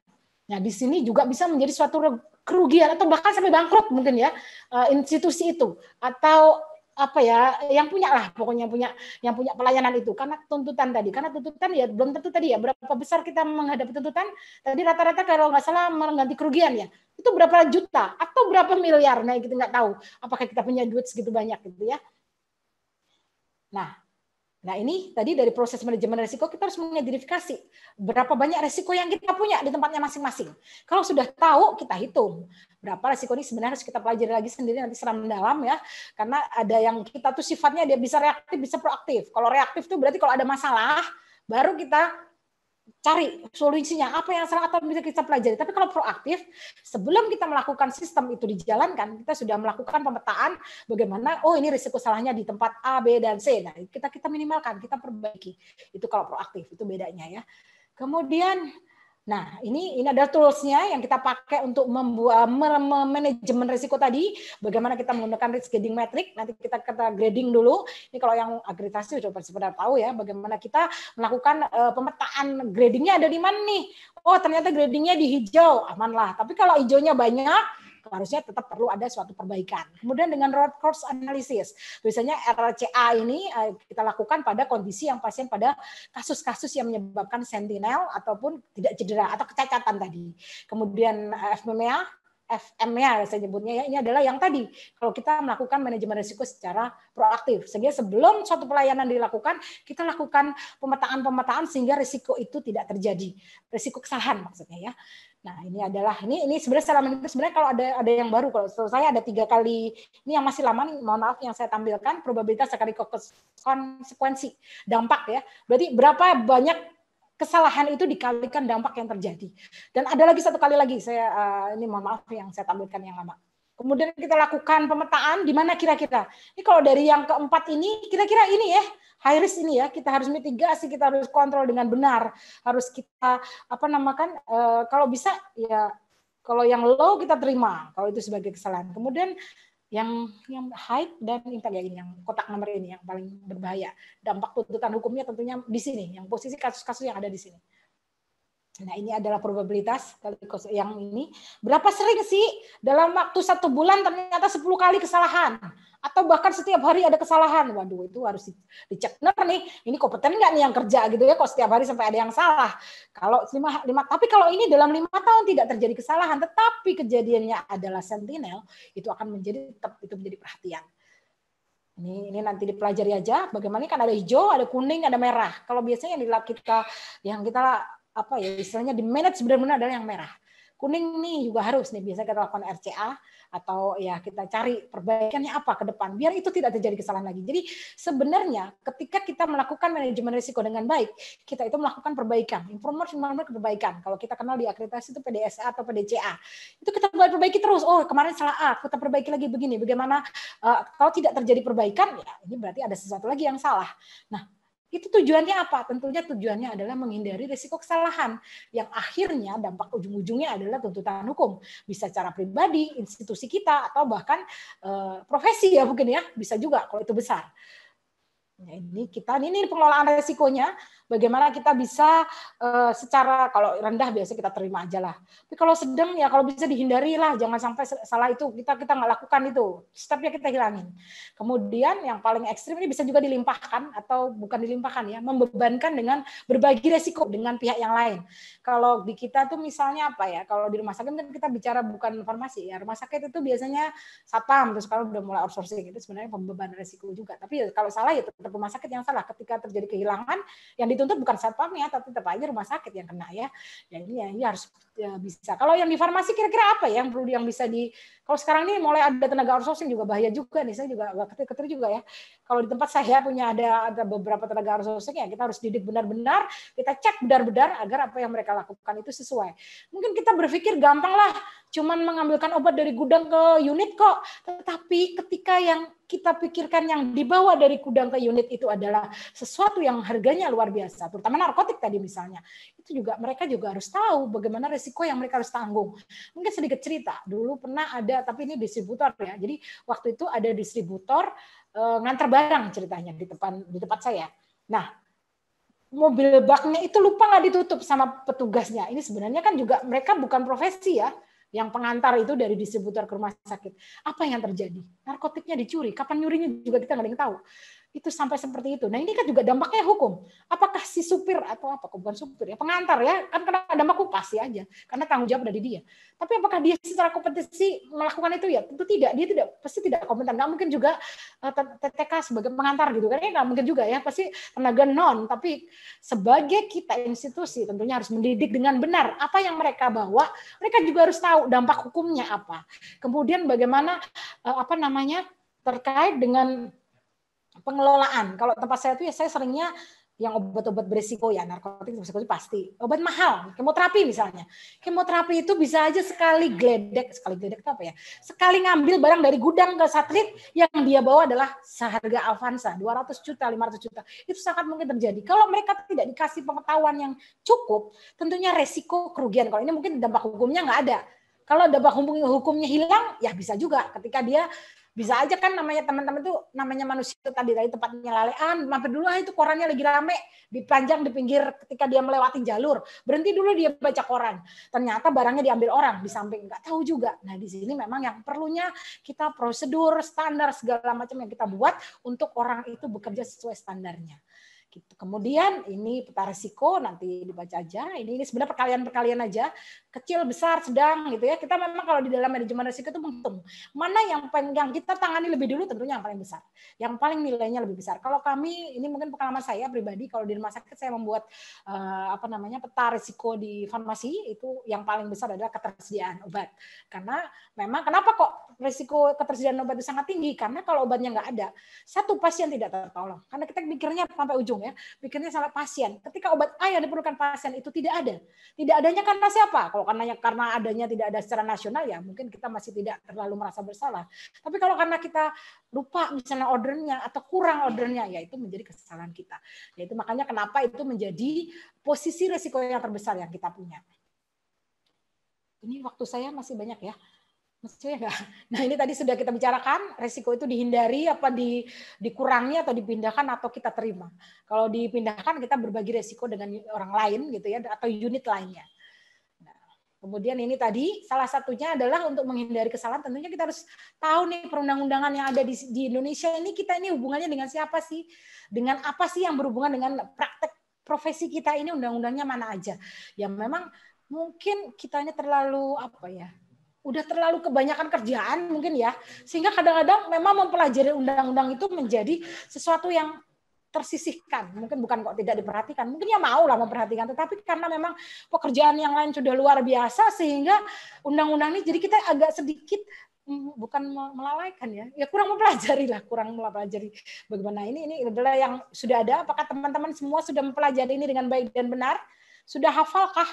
Nah, di sini juga bisa menjadi suatu kerugian atau bahkan sampai bangkrut mungkin ya eh, institusi itu atau apa ya yang punya lah pokoknya punya yang punya pelayanan itu karena tuntutan tadi karena tuntutan ya belum tentu tadi ya berapa besar kita menghadapi tuntutan tadi rata-rata kalau nggak salah mengganti kerugian ya itu berapa juta atau berapa miliar nah kita nggak tahu apakah kita punya duit segitu banyak gitu ya nah Nah ini tadi dari proses manajemen risiko kita harus mengidentifikasi berapa banyak risiko yang kita punya di tempatnya masing-masing. Kalau sudah tahu kita hitung berapa risiko ini sebenarnya harus kita pelajari lagi sendiri nanti seram dalam ya. Karena ada yang kita tuh sifatnya dia bisa reaktif bisa proaktif. Kalau reaktif tuh berarti kalau ada masalah baru kita cari solusinya apa yang salah atau bisa kita pelajari. Tapi kalau proaktif, sebelum kita melakukan sistem itu dijalankan, kita sudah melakukan pemetaan bagaimana oh ini risiko salahnya di tempat A, B dan C. Nah, kita kita minimalkan, kita perbaiki. Itu kalau proaktif, itu bedanya ya. Kemudian Nah, ini ini adalah toolsnya yang kita pakai untuk membuat eh, manajemen risiko tadi. Bagaimana kita menggunakan risk grading metric. Nanti kita kata grading dulu. Ini kalau yang akreditasi sudah sebenarnya tahu ya bagaimana kita melakukan uh, pemetaan gradingnya ada di mana nih. Oh ternyata gradingnya di hijau, aman lah. Tapi kalau hijaunya banyak, harusnya tetap perlu ada suatu perbaikan. Kemudian dengan root cause analysis, biasanya RCA ini eh, kita lakukan pada kondisi yang pasien pada kasus-kasus yang menyebabkan sentinel ataupun tidak cedera atau kecacatan tadi. Kemudian FMEA eh, FM-nya saya nyebutnya ya, ini adalah yang tadi kalau kita melakukan manajemen risiko secara proaktif sehingga sebelum suatu pelayanan dilakukan kita lakukan pemetaan-pemetaan sehingga risiko itu tidak terjadi risiko kesalahan maksudnya ya Nah ini adalah ini ini sebenarnya secara ini sebenarnya kalau ada ada yang baru kalau saya ada tiga kali ini yang masih lama nih mohon maaf yang saya tampilkan probabilitas sekali konsekuensi dampak ya berarti berapa banyak kesalahan itu dikalikan dampak yang terjadi dan ada lagi satu kali lagi saya uh, ini mohon maaf yang saya tampilkan yang lama Kemudian kita lakukan pemetaan di mana kira-kira. Ini kalau dari yang keempat ini, kira-kira ini ya, high risk ini ya, kita harus mitigasi, kita harus kontrol dengan benar, harus kita apa namakan, e, kalau bisa ya kalau yang low kita terima, kalau itu sebagai kesalahan. Kemudian yang yang high dan impact ya ini, yang kotak nomor ini yang paling berbahaya. Dampak tuntutan hukumnya tentunya di sini, yang posisi kasus-kasus yang ada di sini. Nah ini adalah probabilitas kali yang ini. Berapa sering sih dalam waktu satu bulan ternyata 10 kali kesalahan? Atau bahkan setiap hari ada kesalahan? Waduh itu harus dicek Nah, nih. Ini kompeten nggak nih yang kerja gitu ya? Kok setiap hari sampai ada yang salah? Kalau lima, lima, tapi kalau ini dalam lima tahun tidak terjadi kesalahan, tetapi kejadiannya adalah sentinel, itu akan menjadi tetap itu menjadi perhatian. Ini, ini nanti dipelajari aja. Bagaimana kan ada hijau, ada kuning, ada merah. Kalau biasanya yang kita yang kita apa ya istilahnya di manage sebenarnya benar adalah yang merah kuning nih juga harus nih biasanya kita lakukan RCA atau ya kita cari perbaikannya apa ke depan biar itu tidak terjadi kesalahan lagi. Jadi sebenarnya ketika kita melakukan manajemen risiko dengan baik, kita itu melakukan perbaikan, informasi melakukan perbaikan. Kalau kita kenal di akreditasi itu PDSA atau PDCA. Itu kita perbaiki terus. Oh, kemarin salah A, kita perbaiki lagi begini. Bagaimana uh, kalau tidak terjadi perbaikan ya ini berarti ada sesuatu lagi yang salah. Nah, itu tujuannya apa? Tentunya tujuannya adalah menghindari risiko kesalahan yang akhirnya dampak ujung-ujungnya adalah tuntutan hukum. Bisa secara pribadi, institusi kita atau bahkan eh, profesi ya mungkin ya, bisa juga kalau itu besar. Nah, ini kita ini pengelolaan resikonya bagaimana kita bisa uh, secara kalau rendah biasa kita terima aja lah. Tapi kalau sedang ya kalau bisa dihindari lah, jangan sampai salah itu kita kita nggak lakukan itu. Stepnya kita hilangin. Kemudian yang paling ekstrim ini bisa juga dilimpahkan atau bukan dilimpahkan ya, membebankan dengan berbagi resiko dengan pihak yang lain. Kalau di kita tuh misalnya apa ya? Kalau di rumah sakit kan kita bicara bukan farmasi ya. Rumah sakit itu biasanya satpam terus kalau udah mulai outsourcing itu sebenarnya pembebanan resiko juga. Tapi ya, kalau salah ya tetap rumah sakit yang salah ketika terjadi kehilangan yang di dituntut bukan satpamnya, tapi tetap aja rumah sakit yang kena ya. Jadi ya, ini ya harus ya, bisa. Kalau yang di farmasi kira-kira apa ya yang perlu yang bisa di kalau sekarang ini mulai ada tenaga outsourcing juga bahaya juga nih, saya juga agak ketir-ketir juga ya. Kalau di tempat saya punya ada ada beberapa tenaga outsourcing ya kita harus didik benar-benar, kita cek benar-benar agar apa yang mereka lakukan itu sesuai. Mungkin kita berpikir gampang lah, cuman mengambilkan obat dari gudang ke unit kok, tetapi ketika yang kita pikirkan yang dibawa dari gudang ke unit itu adalah sesuatu yang harganya luar biasa, terutama narkotik tadi misalnya itu juga mereka juga harus tahu bagaimana resiko yang mereka harus tanggung. Mungkin sedikit cerita, dulu pernah ada tapi ini distributor ya. Jadi waktu itu ada distributor e, eh, ngantar barang ceritanya di depan di tempat saya. Nah, mobil baknya itu lupa nggak ditutup sama petugasnya. Ini sebenarnya kan juga mereka bukan profesi ya yang pengantar itu dari distributor ke rumah sakit. Apa yang terjadi? Narkotiknya dicuri. Kapan nyurinya juga kita nggak ada yang tahu itu sampai seperti itu. Nah ini kan juga dampaknya hukum. Apakah si supir atau apa? Bukan supir ya, pengantar ya. Kan kena dampak hukum pasti ya aja. Karena tanggung jawab dari dia. Tapi apakah dia secara kompetisi melakukan itu ya? Tentu tidak. Dia tidak pasti tidak kompeten. Nggak mungkin juga eh, TTK sebagai pengantar gitu Karena Nggak mungkin juga ya. Pasti tenaga non. Tapi sebagai kita institusi tentunya harus mendidik dengan benar apa yang mereka bawa. Mereka juga harus tahu dampak hukumnya apa. Kemudian bagaimana eh, apa namanya terkait dengan pengelolaan. Kalau tempat saya itu ya saya seringnya yang obat-obat berisiko ya narkotik beresiko pasti obat mahal kemoterapi misalnya kemoterapi itu bisa aja sekali gledek sekali gledek apa ya sekali ngambil barang dari gudang ke satelit yang dia bawa adalah seharga Avanza 200 juta 500 juta itu sangat mungkin terjadi kalau mereka tidak dikasih pengetahuan yang cukup tentunya resiko kerugian kalau ini mungkin dampak hukumnya nggak ada kalau dampak hukumnya hilang ya bisa juga ketika dia bisa aja kan namanya teman-teman tuh namanya manusia itu tadi dari tempatnya lalean mampir dulu ah itu korannya lagi rame dipanjang di pinggir ketika dia melewati jalur berhenti dulu dia baca koran ternyata barangnya diambil orang di samping nggak tahu juga nah di sini memang yang perlunya kita prosedur standar segala macam yang kita buat untuk orang itu bekerja sesuai standarnya Gitu. Kemudian ini peta resiko nanti dibaca aja. Ini ini sebenarnya perkalian-perkalian aja, kecil, besar, sedang gitu ya. Kita memang kalau di dalam manajemen resiko itu menghitung mana yang yang kita tangani lebih dulu tentunya yang paling besar. Yang paling nilainya lebih besar. Kalau kami ini mungkin pengalaman saya pribadi kalau di rumah sakit saya membuat uh, apa namanya peta resiko di farmasi itu yang paling besar adalah ketersediaan obat. Karena memang kenapa kok risiko ketersediaan obat itu sangat tinggi? Karena kalau obatnya nggak ada, satu pasien tidak tertolong. Karena kita mikirnya sampai ujung ya, pikirnya sangat pasien. Ketika obat A yang diperlukan pasien itu tidak ada. Tidak adanya karena siapa? Kalau karena karena adanya tidak ada secara nasional ya mungkin kita masih tidak terlalu merasa bersalah. Tapi kalau karena kita lupa misalnya ordernya atau kurang ordernya ya itu menjadi kesalahan kita. Ya Itu makanya kenapa itu menjadi posisi resiko yang terbesar yang kita punya. Ini waktu saya masih banyak ya maksudnya enggak. Nah ini tadi sudah kita bicarakan resiko itu dihindari apa di, dikurangi atau dipindahkan atau kita terima. Kalau dipindahkan kita berbagi resiko dengan orang lain gitu ya atau unit lainnya. Nah, kemudian ini tadi salah satunya adalah untuk menghindari kesalahan tentunya kita harus tahu nih perundang-undangan yang ada di, di Indonesia ini kita ini hubungannya dengan siapa sih? Dengan apa sih yang berhubungan dengan praktek profesi kita ini undang-undangnya mana aja? Ya memang mungkin kitanya terlalu apa ya? udah terlalu kebanyakan kerjaan mungkin ya sehingga kadang-kadang memang mempelajari undang-undang itu menjadi sesuatu yang tersisihkan mungkin bukan kok tidak diperhatikan mungkin ya mau lah memperhatikan tetapi karena memang pekerjaan yang lain sudah luar biasa sehingga undang-undang ini jadi kita agak sedikit mm, bukan melalaikan ya ya kurang mempelajari lah kurang mempelajari bagaimana ini ini adalah yang sudah ada apakah teman-teman semua sudah mempelajari ini dengan baik dan benar sudah hafalkah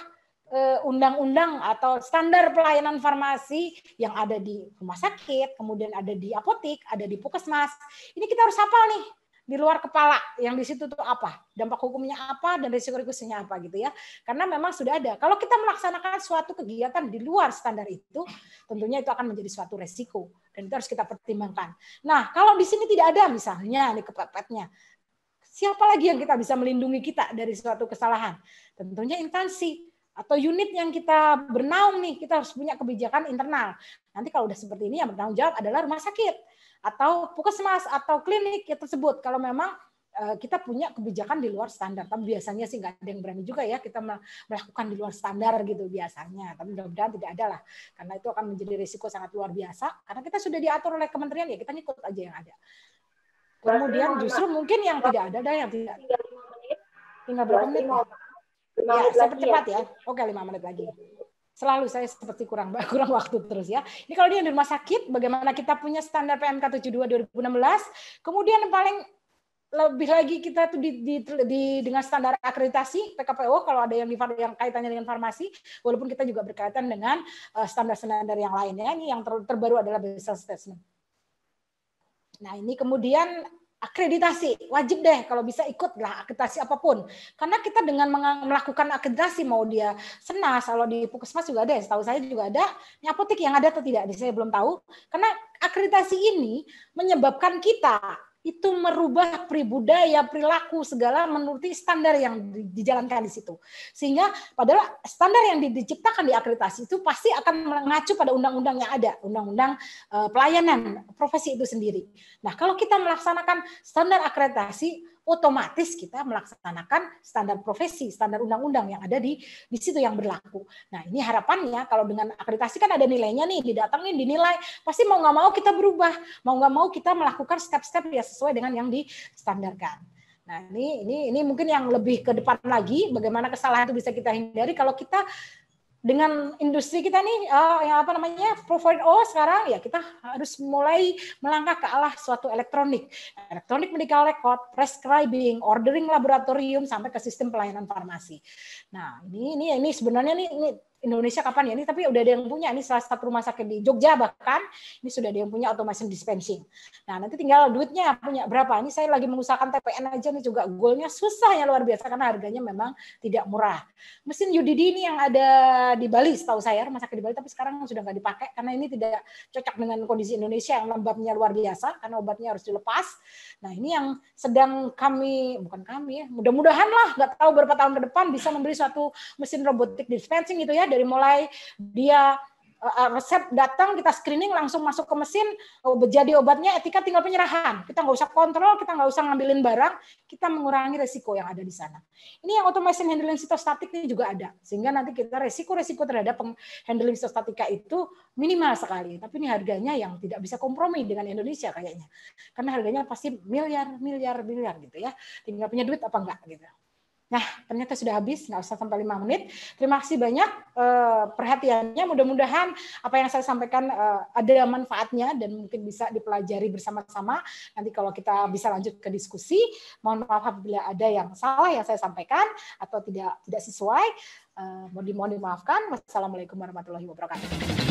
Eh, undang-undang atau standar pelayanan farmasi yang ada di rumah sakit, kemudian ada di apotik, ada di puskesmas. Ini kita harus hafal nih di luar kepala yang di situ tuh apa dampak hukumnya apa dan risiko risikonya apa gitu ya karena memang sudah ada kalau kita melaksanakan suatu kegiatan di luar standar itu tentunya itu akan menjadi suatu resiko dan itu harus kita pertimbangkan nah kalau di sini tidak ada misalnya nih kepepetnya siapa lagi yang kita bisa melindungi kita dari suatu kesalahan tentunya instansi atau unit yang kita bernaung nih kita harus punya kebijakan internal nanti kalau udah seperti ini yang bertanggung jawab adalah rumah sakit atau puskesmas atau klinik ya tersebut kalau memang eh, kita punya kebijakan di luar standar. Tapi biasanya sih nggak ada yang berani juga ya kita melakukan di luar standar gitu biasanya. Tapi mudah-mudahan tidak ada lah. Karena itu akan menjadi risiko sangat luar biasa. Karena kita sudah diatur oleh kementerian, ya kita ngikut aja yang ada. Kemudian justru mungkin yang tidak ada dan yang tidak. Tinggal berapa menit? 5 ya, saya cepat ya. ya. Oke, lima menit lagi. Selalu saya seperti kurang kurang waktu terus ya. Ini kalau dia di rumah sakit, bagaimana kita punya standar PMK 72 2016, kemudian paling lebih lagi kita tuh di, di, di dengan standar akreditasi PKPO kalau ada yang di, yang kaitannya dengan farmasi walaupun kita juga berkaitan dengan eh, standar-standar yang lainnya ini yang ter, terbaru adalah business assessment. Nah, ini kemudian akreditasi wajib deh kalau bisa ikut lah akreditasi apapun karena kita dengan melakukan akreditasi mau dia senas kalau di puskesmas juga ada ya, setahu saya juga ada ini apotek yang ada atau tidak saya belum tahu karena akreditasi ini menyebabkan kita itu merubah pribudaya, perilaku segala menuruti standar yang dijalankan di situ. Sehingga padahal standar yang diciptakan di akreditasi itu pasti akan mengacu pada undang-undang yang ada, undang-undang eh, pelayanan profesi itu sendiri. Nah, kalau kita melaksanakan standar akreditasi otomatis kita melaksanakan standar profesi, standar undang-undang yang ada di di situ yang berlaku. Nah, ini harapannya kalau dengan akreditasi kan ada nilainya nih, didatangin, dinilai, pasti mau nggak mau kita berubah, mau nggak mau kita melakukan step-step ya sesuai dengan yang distandarkan. Nah, ini ini ini mungkin yang lebih ke depan lagi bagaimana kesalahan itu bisa kita hindari kalau kita dengan industri kita nih uh, yang apa namanya 4.0 sekarang ya kita harus mulai melangkah ke arah suatu elektronik elektronik medical record prescribing ordering laboratorium sampai ke sistem pelayanan farmasi nah ini ini ini sebenarnya nih ini Indonesia kapan ya ini tapi udah ada yang punya ini salah satu rumah sakit di Jogja bahkan ini sudah ada yang punya automation dispensing. Nah nanti tinggal duitnya punya berapa ini saya lagi mengusahakan TPN aja nih juga goalnya ya luar biasa karena harganya memang tidak murah. Mesin UDD ini yang ada di Bali setahu saya rumah sakit di Bali tapi sekarang sudah nggak dipakai karena ini tidak cocok dengan kondisi Indonesia yang lembabnya luar biasa karena obatnya harus dilepas. Nah ini yang sedang kami bukan kami ya mudah-mudahan lah nggak tahu berapa tahun ke depan bisa membeli suatu mesin robotik dispensing gitu ya dari mulai dia eh, eh, resep datang kita screening langsung masuk ke mesin oh, jadi obatnya etika tinggal penyerahan kita nggak usah kontrol kita nggak usah ngambilin barang kita mengurangi resiko yang ada di sana ini yang automation handling sitostatik ini juga ada sehingga nanti kita resiko-resiko terhadap handling sitostatika itu minimal sekali tapi ini harganya yang tidak bisa kompromi dengan Indonesia kayaknya karena harganya pasti miliar miliar miliar gitu ya tinggal punya duit apa enggak gitu Nah, ternyata sudah habis, nggak usah sampai lima menit. Terima kasih banyak eh, perhatiannya. Mudah-mudahan apa yang saya sampaikan eh, ada manfaatnya dan mungkin bisa dipelajari bersama-sama. Nanti kalau kita bisa lanjut ke diskusi, mohon maaf apabila ada yang salah yang saya sampaikan atau tidak tidak sesuai, eh, mohon dimaafkan. Wassalamualaikum warahmatullahi wabarakatuh.